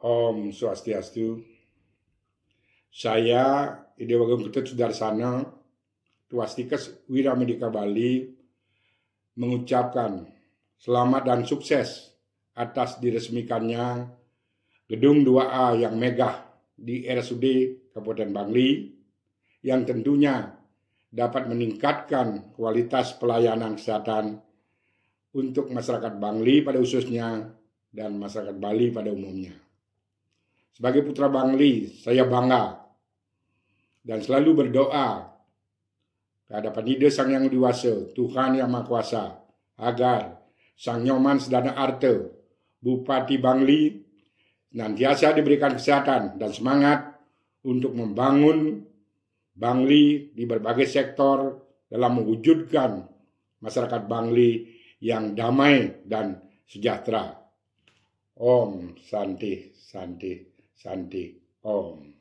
Om Swastiastu. Saya Ide Wagung Ketut Sudarsana, Tuastikes Wiramedika Bali, mengucapkan selamat dan sukses atas diresmikannya Gedung 2A yang megah di RSUD Kabupaten Bangli, yang tentunya dapat meningkatkan kualitas pelayanan kesehatan untuk masyarakat Bangli pada khususnya dan masyarakat Bali pada umumnya. Sebagai putra Bangli, saya bangga dan selalu berdoa kepada Panide Sang Yang Diwasa Tuhan Yang Maha Kuasa, agar Sang Nyoman Sedana Arte, Bupati Bangli, nantiasa diberikan kesehatan dan semangat untuk membangun Bangli di berbagai sektor dalam mewujudkan masyarakat Bangli yang damai dan sejahtera. Om Santi Santi. Santi Om.